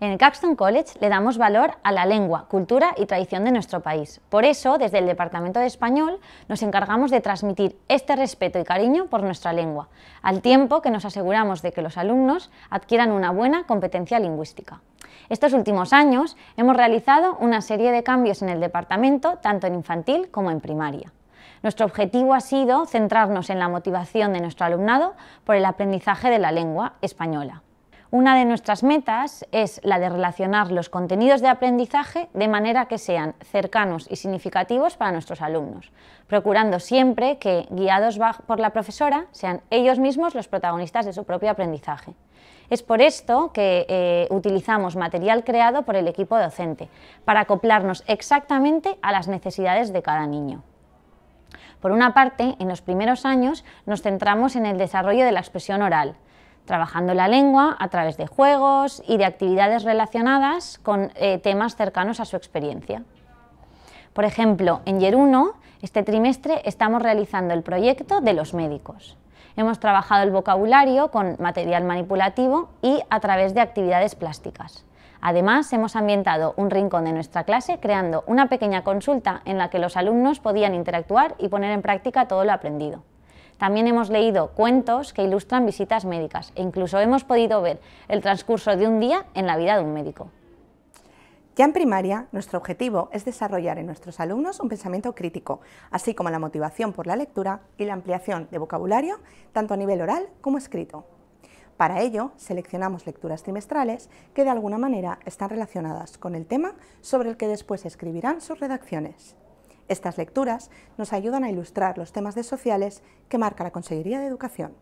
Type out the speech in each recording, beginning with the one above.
En el Caxton College le damos valor a la lengua, cultura y tradición de nuestro país. Por eso, desde el Departamento de Español nos encargamos de transmitir este respeto y cariño por nuestra lengua, al tiempo que nos aseguramos de que los alumnos adquieran una buena competencia lingüística. Estos últimos años hemos realizado una serie de cambios en el departamento, tanto en infantil como en primaria. Nuestro objetivo ha sido centrarnos en la motivación de nuestro alumnado por el aprendizaje de la lengua española. Una de nuestras metas es la de relacionar los contenidos de aprendizaje de manera que sean cercanos y significativos para nuestros alumnos, procurando siempre que, guiados por la profesora, sean ellos mismos los protagonistas de su propio aprendizaje. Es por esto que eh, utilizamos material creado por el equipo docente, para acoplarnos exactamente a las necesidades de cada niño. Por una parte, en los primeros años nos centramos en el desarrollo de la expresión oral, trabajando la lengua a través de juegos y de actividades relacionadas con eh, temas cercanos a su experiencia. Por ejemplo, en Yeruno, este trimestre estamos realizando el proyecto de los médicos. Hemos trabajado el vocabulario con material manipulativo y a través de actividades plásticas. Además, hemos ambientado un rincón de nuestra clase creando una pequeña consulta en la que los alumnos podían interactuar y poner en práctica todo lo aprendido. También hemos leído cuentos que ilustran visitas médicas e incluso hemos podido ver el transcurso de un día en la vida de un médico. Ya en primaria, nuestro objetivo es desarrollar en nuestros alumnos un pensamiento crítico, así como la motivación por la lectura y la ampliación de vocabulario, tanto a nivel oral como escrito. Para ello, seleccionamos lecturas trimestrales que de alguna manera están relacionadas con el tema sobre el que después escribirán sus redacciones. Estas lecturas nos ayudan a ilustrar los temas de sociales que marca la Consejería de Educación.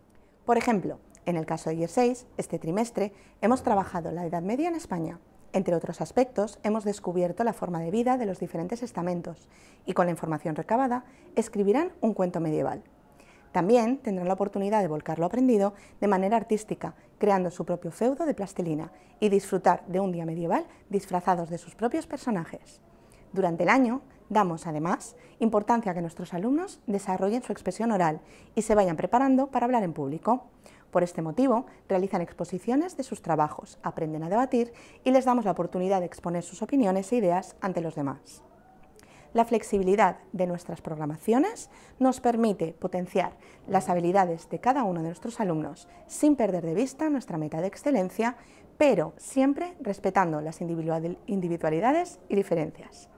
Por ejemplo, en el caso de Year 6, este trimestre hemos trabajado la Edad Media en España. Entre otros aspectos, hemos descubierto la forma de vida de los diferentes estamentos y con la información recabada escribirán un cuento medieval. También tendrán la oportunidad de volcar lo aprendido de manera artística, creando su propio feudo de plastilina y disfrutar de un día medieval disfrazados de sus propios personajes. Durante el año damos, además, importancia a que nuestros alumnos desarrollen su expresión oral y se vayan preparando para hablar en público. Por este motivo, realizan exposiciones de sus trabajos, aprenden a debatir y les damos la oportunidad de exponer sus opiniones e ideas ante los demás. La flexibilidad de nuestras programaciones nos permite potenciar las habilidades de cada uno de nuestros alumnos sin perder de vista nuestra meta de excelencia, pero siempre respetando las individualidades y diferencias.